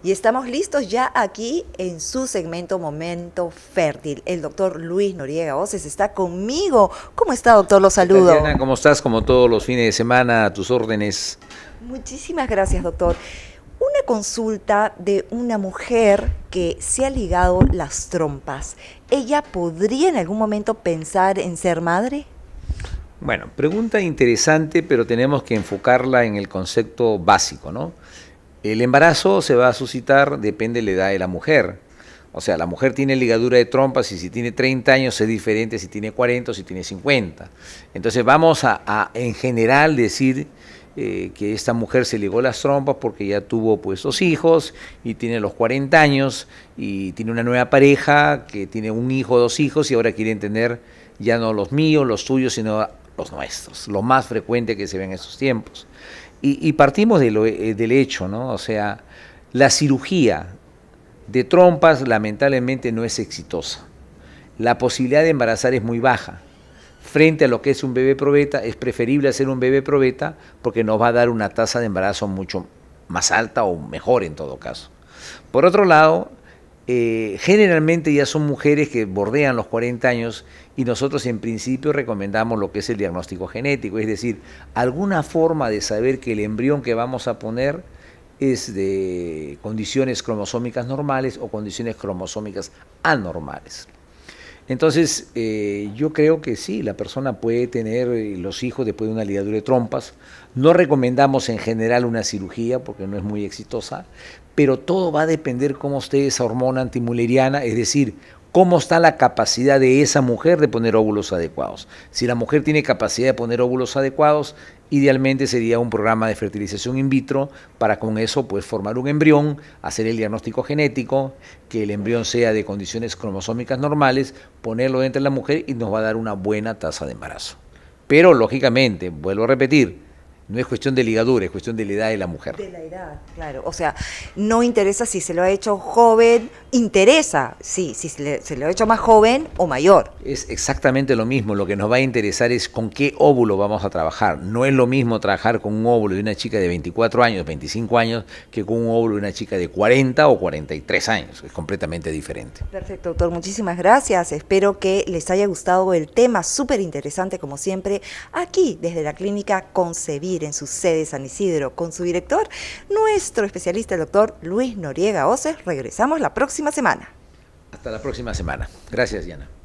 Y estamos listos ya aquí en su segmento Momento Fértil. El doctor Luis Noriega Oces está conmigo. ¿Cómo está, doctor? Los saludo. ¿cómo estás? Como todos los fines de semana, a tus órdenes. Muchísimas gracias, doctor. Una consulta de una mujer que se ha ligado las trompas. ¿Ella podría en algún momento pensar en ser madre? Bueno, pregunta interesante, pero tenemos que enfocarla en el concepto básico, ¿no? El embarazo se va a suscitar, depende de la edad de la mujer. O sea, la mujer tiene ligadura de trompas y si tiene 30 años es diferente si tiene 40 o si tiene 50. Entonces vamos a, en general decir eh, que esta mujer se ligó las trompas porque ya tuvo pues dos hijos y tiene los 40 años y tiene una nueva pareja que tiene un hijo, dos hijos y ahora quieren tener ya no los míos, los suyos, sino los nuestros, lo más frecuente que se ve en estos tiempos. Y, partimos eh, del hecho, ¿no? O sea, la cirugía de trompas lamentablemente no es exitosa. La posibilidad de embarazar es muy baja. Frente a lo que es un bebé probeta, es preferible hacer un bebé probeta porque nos va a dar una tasa de embarazo mucho más alta o mejor en todo caso. Por otro lado, eh, generalmente ya son mujeres que bordean los 40 años y nosotros en principio recomendamos lo que es el diagnóstico genético, es decir, alguna forma de saber que el embrión que vamos a poner es de condiciones cromosómicas normales o condiciones cromosómicas anormales. Entonces, eh, yo creo que sí, la persona puede tener eh, los hijos después de una ligadura de trompas. No recomendamos en general una cirugía porque no es muy exitosa, pero todo va a depender cómo esté esa hormona antimuleriana, es decir, cómo está la capacidad de esa mujer de poner óvulos adecuados. Si la mujer tiene capacidad de poner óvulos adecuados, idealmente sería un programa de fertilización in vitro para con eso pues, formar un embrión, hacer el diagnóstico genético, que el embrión sea de condiciones cromosómicas normales, ponerlo dentro de la mujer y nos va a dar una buena tasa de embarazo. Pero lógicamente, vuelvo a repetir, no es cuestión de ligadura, es cuestión de la edad de la mujer. De la edad, claro. O sea, no interesa si se lo ha hecho joven, interesa, sí, si se, lo ha hecho más joven o mayor. Es exactamente lo mismo, lo que nos va a interesar es con qué óvulo vamos a trabajar. No es lo mismo trabajar con un óvulo de una chica de 24 años, 25 años, que con un óvulo de una chica de 40 o 43 años. Es completamente diferente. Perfecto, doctor. Muchísimas gracias. Espero que les haya gustado el tema, súper interesante como siempre, aquí desde la clínica concebida en su sede San Isidro con su director, nuestro especialista, el doctor Luis Noriega Oces. Regresamos la próxima semana. Hasta la próxima semana. Gracias, Diana.